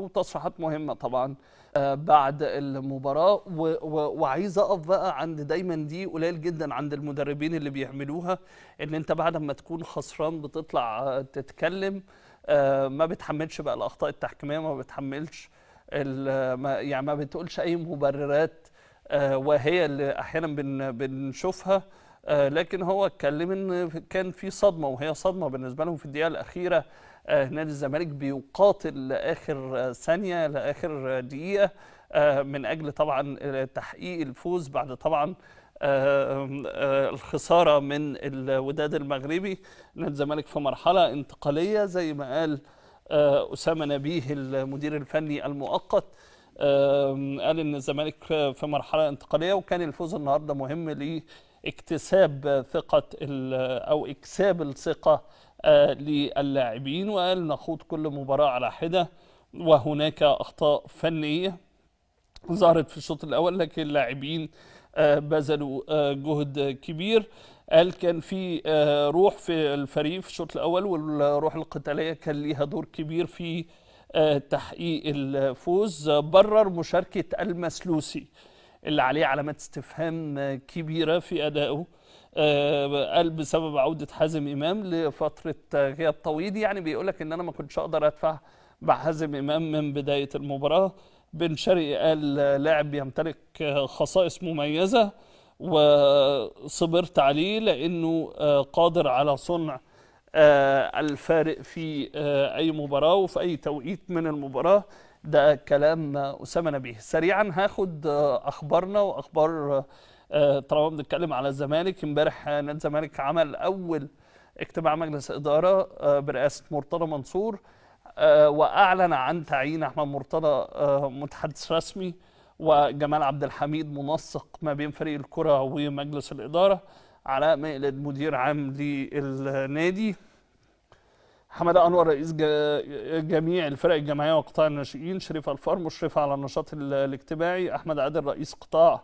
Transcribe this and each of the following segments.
بتاعته وتصريحات مهمه طبعا آه، بعد المباراه وعايز اقف بقى عند دايما دي قليل جدا عند المدربين اللي بيعملوها ان انت بعد ما تكون خسران بتطلع آه، تتكلم آه، ما بتحملش بقى الاخطاء التحكيميه ما بتحملش يعني ما بتقولش اي مبررات وهي اللي احيانا بنشوفها لكن هو اتكلم ان كان في صدمه وهي صدمه بالنسبه لهم في الدقيقه الاخيره آه، نادي الزمالك بيقاتل لاخر آه، ثانيه لاخر آه، دقيقه من اجل طبعا تحقيق الفوز بعد طبعا الخساره من الوداد المغربي نادي الزمالك في مرحله انتقاليه زي ما قال اسامه نبيه المدير الفني المؤقت قال ان الزمالك في مرحله انتقاليه وكان الفوز النهارده مهم لاكتساب ثقه او اكساب الثقه آه، للاعبين وقال نخوض كل مباراة على حدة وهناك أخطاء فنية ظهرت في الشوط الأول لكن اللاعبين آه، بذلوا آه، جهد كبير قال كان في روح في الفريق في الشوط الأول والروح القتالية كان ليها دور كبير في تحقيق الفوز برر مشاركة المسلوسي اللي عليه علامات استفهام كبيره في ادائه آه، قال بسبب عوده حازم امام لفتره غياب طويل يعني بيقول لك ان انا ما كنتش اقدر ادفع مع حازم امام من بدايه المباراه بن شرقي قال لاعب يمتلك خصائص مميزه وصبرت عليه لانه آه، قادر على صنع آه، الفارق في آه، أي مباراة وفي أي توقيت من المباراة ده كلام أسامة نبيه سريعا هاخد آه، أخبارنا وأخبار طالما بنتكلم على الزمالك امبارح نادي الزمالك عمل أول اجتماع مجلس إدارة برئاسة مرتضى منصور وأعلن عن تعيين أحمد مرتضى متحدث رسمي وجمال عبد الحميد منسق ما بين فريق الكرة ومجلس الإدارة علاء مقلد مدير عام للنادي حمد انور رئيس جميع الفرق الجماعيه وقطاع الناشئين شريف الفار مشرف على النشاط الاجتماعي احمد عادل رئيس قطاع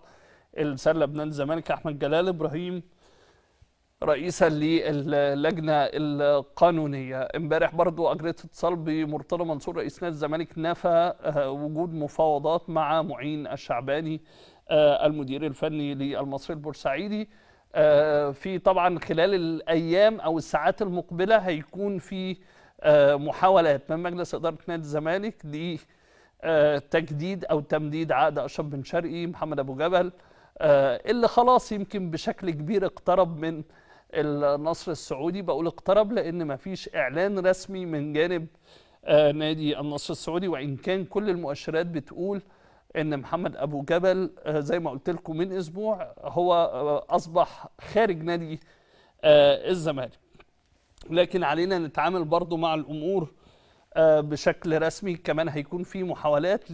السله بنان الزمالك احمد جلال ابراهيم رئيسا للجنه القانونيه امبارح برضو اجريت اتصال بمرتضى منصور رئيس نادي الزمالك نفى آه، وجود مفاوضات مع معين الشعباني آه، المدير الفني للمصري البورسعيدي آه، في طبعا خلال الايام او الساعات المقبله هيكون في آه، محاولات من مجلس اداره نادي الزمالك لتجديد آه، او تمديد عقد اشرف بن شرقي محمد ابو جبل اللي خلاص يمكن بشكل كبير اقترب من النصر السعودي بقول اقترب لان ما فيش اعلان رسمي من جانب نادي النصر السعودي وان كان كل المؤشرات بتقول ان محمد ابو جبل آه، زي ما قلت لكم من اسبوع هو آه، اصبح خارج نادي آه، الزمالك لكن علينا نتعامل برضو مع الامور بشكل رسمي كمان هيكون في محاولات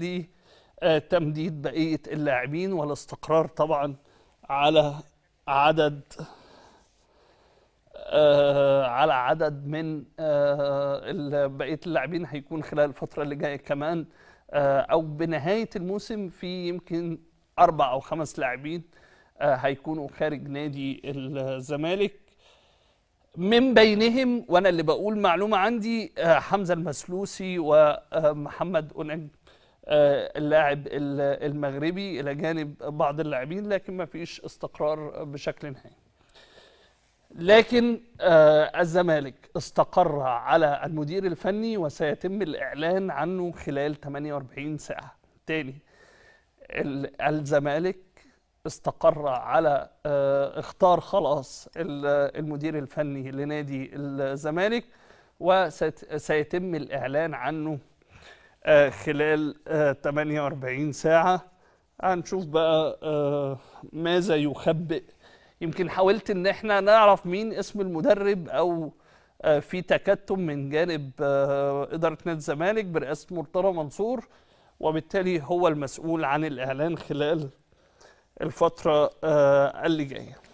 لتمديد بقيه اللاعبين والاستقرار طبعا على عدد على عدد من بقيه اللاعبين هيكون خلال الفتره اللي جايه كمان آه، او بنهايه الموسم في يمكن اربع او خمس لاعبين آه، هيكونوا خارج نادي الزمالك من بينهم وانا اللي بقول معلومه عندي آه، حمزه المسلوسي ومحمد اونج اللاعب المغربي الى جانب بعض اللاعبين لكن ما فيش استقرار بشكل نهائي لكن آه الزمالك استقر على المدير الفني وسيتم الإعلان عنه خلال 48 ساعة تاني الزمالك استقر على آه اختار خلاص المدير الفني لنادي الزمالك وسيتم الإعلان عنه آه خلال آه 48 ساعة هنشوف بقى آه، ماذا يخبئ يمكن حاولت ان احنا نعرف مين اسم المدرب او آه، في تكتم من جانب آه، اداره نادي الزمالك برئاسه مرتضى منصور وبالتالي هو المسؤول عن الاعلان خلال الفتره آه، اللي جايه